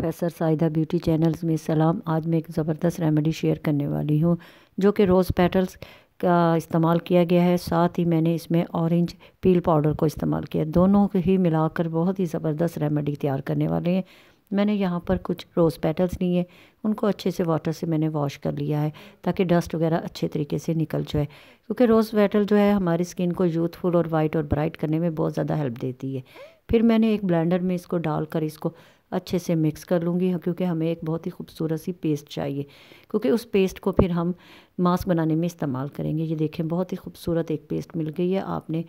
professor Sahida beauty channels में सलाम आज मैं एक ज़बरदस्त रेमेडी शेयर करने वाली हूँ जो कि रोज़ पेटल्स का इस्तेमाल किया गया है साथ ही मैंने इसमें ऑरेंज पील पाउडर को इस्तेमाल किया दोनों को ही मिलाकर बहुत ही ज़बरदस्त रेमेडी तैयार करने वाले हैं मैंने यहाँ पर कुछ रोज़ पेटल्स लिए उनको अच्छे से वाटर से मैंने वॉश कर लिया है ताकि डस्ट वगैरह अच्छे तरीके से निकल जाए क्योंकि रोज़ पेटल जो है हमारी स्किन को यूथफुल और वाइट और ब्राइट करने में बहुत ज़्यादा हेल्प देती है फिर मैंने एक ब्लेंडर में इसको डालकर इसको अच्छे से मिक्स कर लूँगी हाँ, क्योंकि हमें एक बहुत ही खूबसूरत सी पेस्ट चाहिए क्योंकि उस पेस्ट को फिर हम मांस बनाने में इस्तेमाल करेंगे ये देखें बहुत ही खूबसूरत एक पेस्ट मिल गई है आपने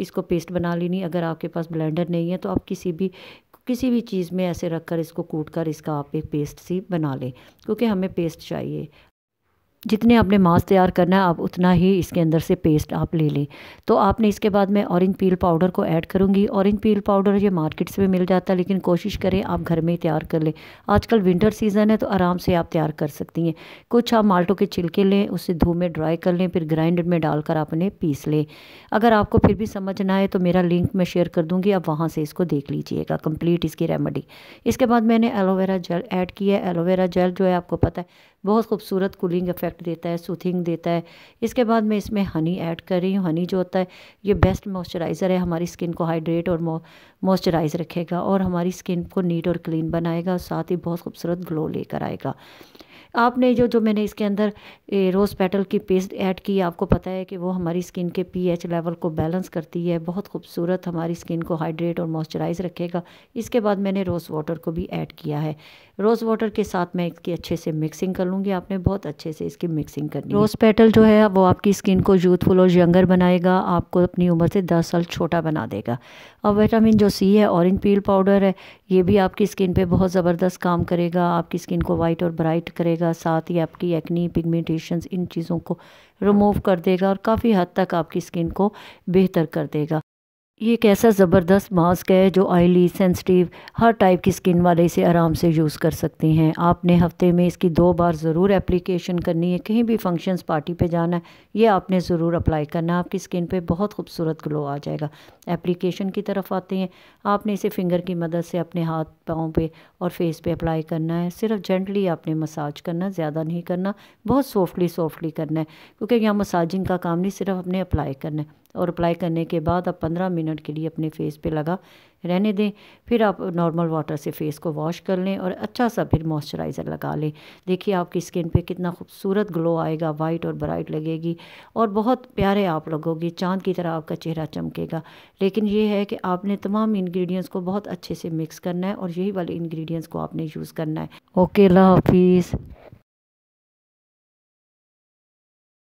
इसको पेस्ट बना लेनी अगर आपके पास ब्लेंडर नहीं है तो आप किसी भी किसी भी चीज़ में ऐसे रख कर इसको कूट कर इसका आप एक पेस्ट सी बना लें क्योंकि हमें पेस्ट चाहिए जितने आपने मांस तैयार करना है आप उतना ही इसके अंदर से पेस्ट आप ले लें तो आपने इसके बाद मैं ऑरेंज पील पाउडर को ऐड करूँगी ऑरेंज पील पाउडर ये मार्केट से भी मिल जाता है लेकिन कोशिश करें आप घर में ही तैयार कर लें आजकल विंटर सीज़न है तो आराम से आप तैयार कर सकती हैं कुछ आप माल्टों के छिलके लें उसे धूप में ड्राई कर लें फिर ग्राइंडर में डालकर आप उन्हें पीस लें अगर आपको फिर भी समझ ना आए तो मेरा लिंक मैं शेयर कर दूँगी आप वहाँ से इसको देख लीजिएगा कम्प्लीट इसकी रेमेडी इसके बाद मैंने एलोवेरा जेल ऐड किया है एलोवेरा जेल जो है आपको पता है बहुत खूबसूरत कूलिंग इफेक्ट इफ़ेक्ट देता है सूथिंग देता है इसके बाद मैं इसमें हनी ऐड कर रही हूँ हनी जो होता है ये बेस्ट मॉइस्चराइज़र है हमारी स्किन को हाइड्रेट और मॉइस्चराइज़ रखेगा और हमारी स्किन को नीट और क्लीन बनाएगा और साथ ही बहुत खूबसूरत ग्लो लेकर आएगा आपने जो जो मैंने इसके अंदर रोज़ पेटल की पेस्ट ऐड की आपको पता है कि वो हमारी स्किन के पीएच लेवल को बैलेंस करती है बहुत खूबसूरत हमारी स्किन को हाइड्रेट और मॉइस्चराइज रखेगा इसके बाद मैंने रोज़ वाटर को भी ऐड किया है रोज़ वाटर के साथ मैं इसकी अच्छे से मिक्सिंग कर लूँगी आपने बहुत अच्छे से इसकी मिक्सिंग करनी रोज़ पेटल जो है वो आपकी स्किन को यूथफुल और यंगर बनाएगा आपको अपनी उम्र से दस साल छोटा बना देगा और विटामिन जो सी है ऑरेंज पील पाउडर है ये भी आपकी स्किन पे बहुत ज़बरदस्त काम करेगा आपकी स्किन को वाइट और ब्राइट करेगा साथ ही आपकी एक्नी पिगमेंटेशन इन चीज़ों को रिमूव कर देगा और काफ़ी हद तक आपकी स्किन को बेहतर कर देगा ये एक ऐसा ज़बरदस्त मास्क है जो ऑयली सेंसिटिव हर टाइप की स्किन वाले इसे आराम से यूज़ कर सकते हैं आपने हफ्ते में इसकी दो बार ज़रूर एप्लीकेशन करनी है कहीं भी फंक्शंस पार्टी पे जाना है ये आपने ज़रूर अप्लाई करना है आपकी स्किन पे बहुत खूबसूरत ग्लो आ जाएगा एप्लीकेशन की तरफ आते हैं आपने इसे फिंगर की मदद से अपने हाथ पाँव पर और फेस पर अप्लाई करना है सिर्फ जेंटली आपने मसाज करना ज़्यादा नहीं करना बहुत सॉफ्टली सॉफ्टली करना है क्योंकि यहाँ मसाजिंग का काम नहीं सिर्फ अपने अप्लाई करना है और अप्लाई करने के बाद आप पंद्रह मिनट के लिए अपने फेस पे लगा रहने दें फिर आप नॉर्मल वाटर से फेस को वॉश कर लें और अच्छा सा फिर मॉइस्चराइज़र लगा लें देखिए आपकी स्किन पे कितना खूबसूरत ग्लो आएगा वाइट और ब्राइट लगेगी और बहुत प्यारे आप लगोगे चांद की तरह आपका चेहरा चमकेगा लेकिन ये है कि आपने तमाम इन्ग्रीडियंट्स को बहुत अच्छे से मिक्स करना है और यही वाले इन्ग्रीडियंट्स को आपने यूज़ करना है ओके अल्लाह हाफिज़